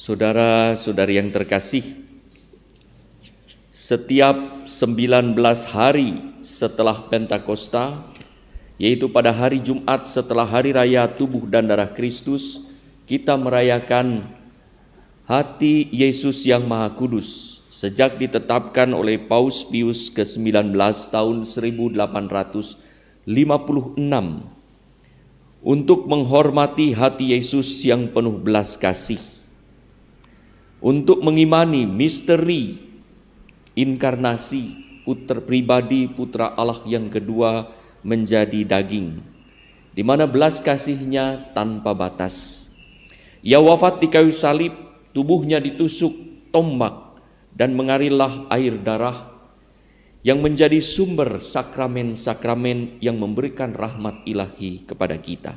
Saudara-saudari yang terkasih, setiap 19 hari setelah Pentakosta, yaitu pada hari Jumat setelah hari raya tubuh dan darah Kristus, kita merayakan hati Yesus yang Maha Kudus sejak ditetapkan oleh Paus Pius ke-19 tahun 1856 untuk menghormati hati Yesus yang penuh belas kasih untuk mengimani misteri inkarnasi putra pribadi putra Allah yang kedua menjadi daging di mana belas kasihnya tanpa batas ia wafat di kayu salib tubuhnya ditusuk tombak dan mengarilah air darah yang menjadi sumber sakramen-sakramen yang memberikan rahmat ilahi kepada kita.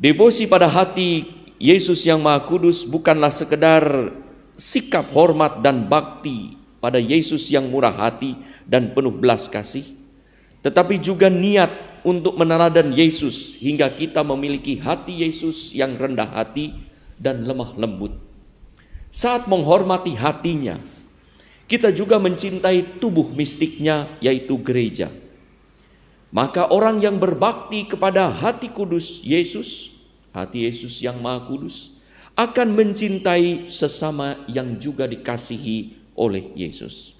Devosi pada hati Yesus yang Maha Kudus bukanlah sekedar sikap hormat dan bakti pada Yesus yang murah hati dan penuh belas kasih, tetapi juga niat untuk meneladan Yesus hingga kita memiliki hati Yesus yang rendah hati dan lemah lembut. Saat menghormati hatinya, kita juga mencintai tubuh mistiknya yaitu gereja. Maka orang yang berbakti kepada hati kudus Yesus hati Yesus yang Maha Kudus, akan mencintai sesama yang juga dikasihi oleh Yesus.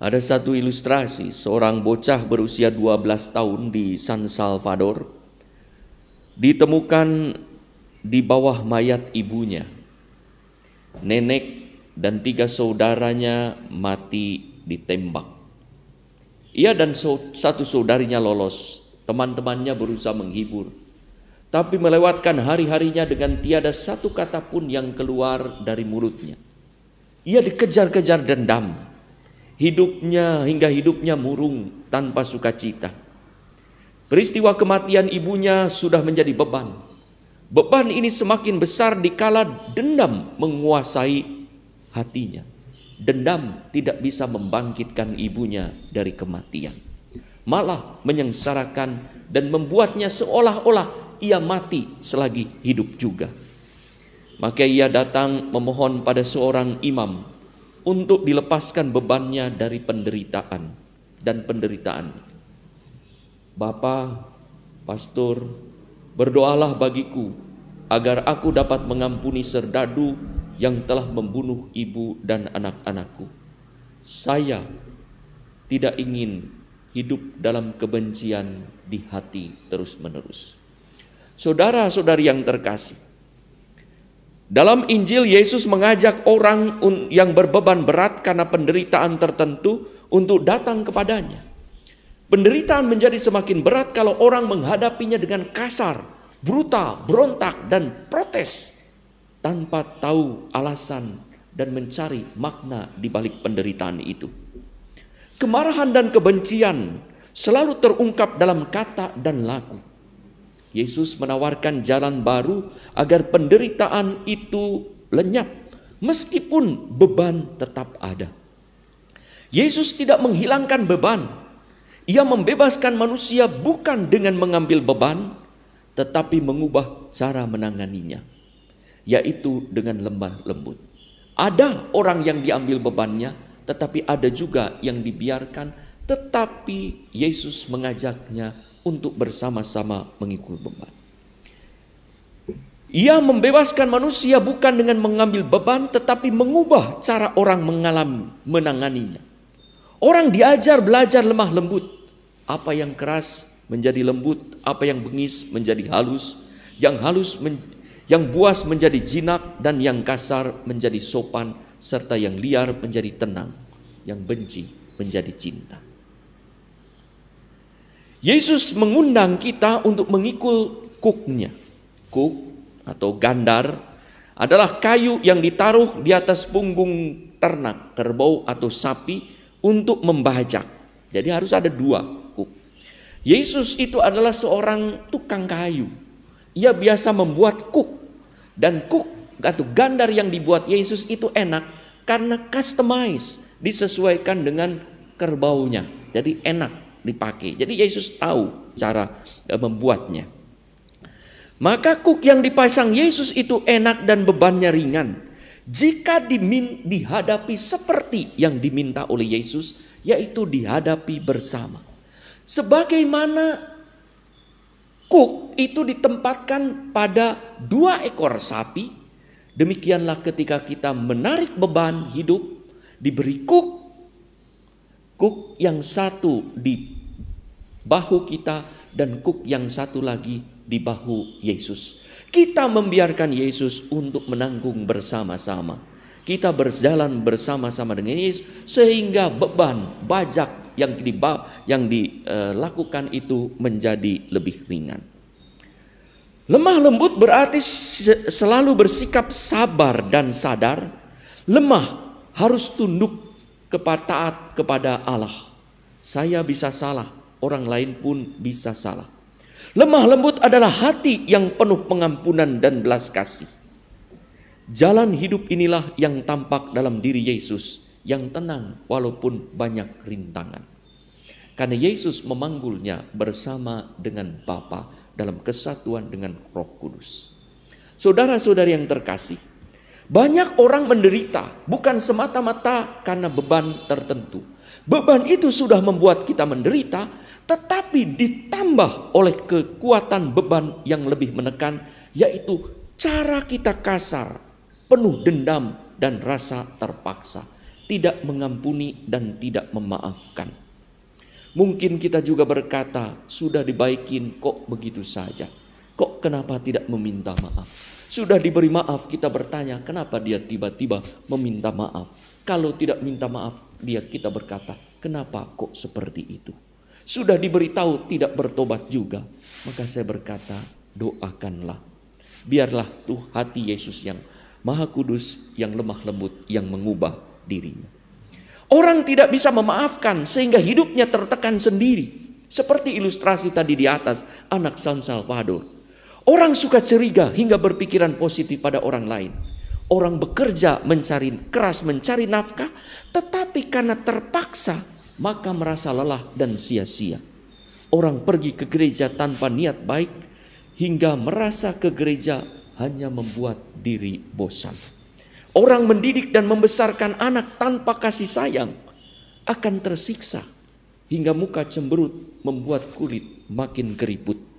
Ada satu ilustrasi seorang bocah berusia 12 tahun di San Salvador ditemukan di bawah mayat ibunya. Nenek dan tiga saudaranya mati ditembak. Ia dan satu saudarinya lolos, teman-temannya berusaha menghibur tapi melewatkan hari-harinya dengan tiada satu kata pun yang keluar dari mulutnya. Ia dikejar-kejar dendam, hidupnya hingga hidupnya murung tanpa sukacita. Peristiwa kematian ibunya sudah menjadi beban. Beban ini semakin besar dikala dendam menguasai hatinya. Dendam tidak bisa membangkitkan ibunya dari kematian. Malah menyengsarakan dan membuatnya seolah-olah ia mati selagi hidup juga. Maka ia datang memohon pada seorang imam untuk dilepaskan bebannya dari penderitaan dan penderitaan. Bapa, pastor, berdoalah bagiku agar aku dapat mengampuni serdadu yang telah membunuh ibu dan anak-anakku. Saya tidak ingin hidup dalam kebencian di hati terus-menerus. Saudara-saudari yang terkasih, dalam Injil Yesus mengajak orang yang berbeban berat karena penderitaan tertentu untuk datang kepadanya. Penderitaan menjadi semakin berat kalau orang menghadapinya dengan kasar, brutal, berontak, dan protes tanpa tahu alasan dan mencari makna di balik penderitaan itu. Kemarahan dan kebencian selalu terungkap dalam kata dan laku. Yesus menawarkan jalan baru agar penderitaan itu lenyap, meskipun beban tetap ada. Yesus tidak menghilangkan beban. Ia membebaskan manusia bukan dengan mengambil beban, tetapi mengubah cara menanganinya, yaitu dengan lemah lembut. Ada orang yang diambil bebannya, tetapi ada juga yang dibiarkan, tetapi Yesus mengajaknya untuk bersama-sama mengikul beban. Ia membebaskan manusia bukan dengan mengambil beban, tetapi mengubah cara orang mengalami menanganinya. Orang diajar belajar lemah lembut, apa yang keras menjadi lembut, apa yang bengis menjadi halus, yang halus men, yang buas menjadi jinak dan yang kasar menjadi sopan serta yang liar menjadi tenang, yang benci menjadi cinta. Yesus mengundang kita untuk mengikul kuknya. Kuk atau gandar adalah kayu yang ditaruh di atas punggung ternak, kerbau atau sapi untuk membajak. Jadi harus ada dua kuk. Yesus itu adalah seorang tukang kayu. Ia biasa membuat kuk dan kuk atau gandar yang dibuat Yesus itu enak karena customize disesuaikan dengan kerbaunya. Jadi enak dipakai. Jadi Yesus tahu cara eh, membuatnya. Maka kuk yang dipasang Yesus itu enak dan bebannya ringan. Jika dimin, dihadapi seperti yang diminta oleh Yesus, yaitu dihadapi bersama. Sebagaimana kuk itu ditempatkan pada dua ekor sapi, demikianlah ketika kita menarik beban hidup, diberi kuk Kuk yang satu di bahu kita dan kuk yang satu lagi di bahu Yesus. Kita membiarkan Yesus untuk menanggung bersama-sama. Kita berjalan bersama-sama dengan Yesus sehingga beban bajak yang di yang dilakukan eh, itu menjadi lebih ringan. Lemah lembut berarti selalu bersikap sabar dan sadar. Lemah harus tunduk kepada taat kepada Allah. Saya bisa salah, orang lain pun bisa salah. Lemah lembut adalah hati yang penuh pengampunan dan belas kasih. Jalan hidup inilah yang tampak dalam diri Yesus yang tenang walaupun banyak rintangan. Karena Yesus memanggulnya bersama dengan Bapa dalam kesatuan dengan Roh Kudus. Saudara-saudari yang terkasih, banyak orang menderita bukan semata-mata karena beban tertentu. Beban itu sudah membuat kita menderita, tetapi ditambah oleh kekuatan beban yang lebih menekan, yaitu cara kita kasar, penuh dendam dan rasa terpaksa, tidak mengampuni dan tidak memaafkan. Mungkin kita juga berkata, "Sudah dibaikin, kok begitu saja? Kok kenapa tidak meminta maaf?" Sudah diberi maaf, kita bertanya, kenapa dia tiba-tiba meminta maaf? Kalau tidak minta maaf, dia kita berkata, kenapa kok seperti itu? Sudah diberitahu tidak bertobat juga. Maka saya berkata, doakanlah. Biarlah tuh hati Yesus yang maha kudus, yang lemah lembut, yang mengubah dirinya. Orang tidak bisa memaafkan sehingga hidupnya tertekan sendiri. Seperti ilustrasi tadi di atas, anak San Salvador Orang suka curiga hingga berpikiran positif pada orang lain. Orang bekerja mencari keras mencari nafkah, tetapi karena terpaksa maka merasa lelah dan sia-sia. Orang pergi ke gereja tanpa niat baik hingga merasa ke gereja hanya membuat diri bosan. Orang mendidik dan membesarkan anak tanpa kasih sayang akan tersiksa hingga muka cemberut membuat kulit makin keriput.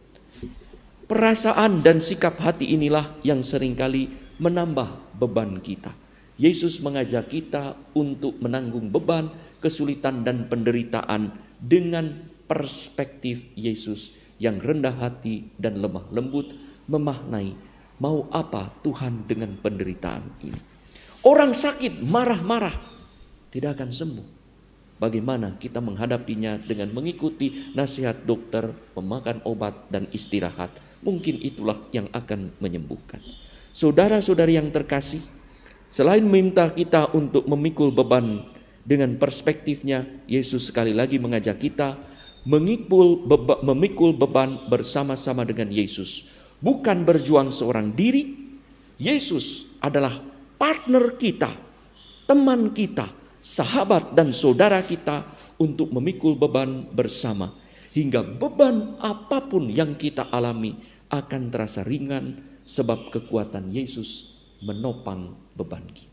Perasaan dan sikap hati inilah yang seringkali menambah beban kita. Yesus mengajak kita untuk menanggung beban, kesulitan, dan penderitaan dengan perspektif Yesus yang rendah hati dan lemah lembut, memaknai mau apa Tuhan dengan penderitaan ini. Orang sakit marah-marah tidak akan sembuh. Bagaimana kita menghadapinya dengan mengikuti nasihat dokter, memakan obat, dan istirahat mungkin itulah yang akan menyembuhkan. Saudara-saudari yang terkasih, selain meminta kita untuk memikul beban dengan perspektifnya, Yesus sekali lagi mengajak kita mengikul beba, memikul beban bersama-sama dengan Yesus, bukan berjuang seorang diri. Yesus adalah partner kita, teman kita, sahabat dan saudara kita untuk memikul beban bersama hingga beban apapun yang kita alami akan terasa ringan sebab kekuatan Yesus menopang beban kita.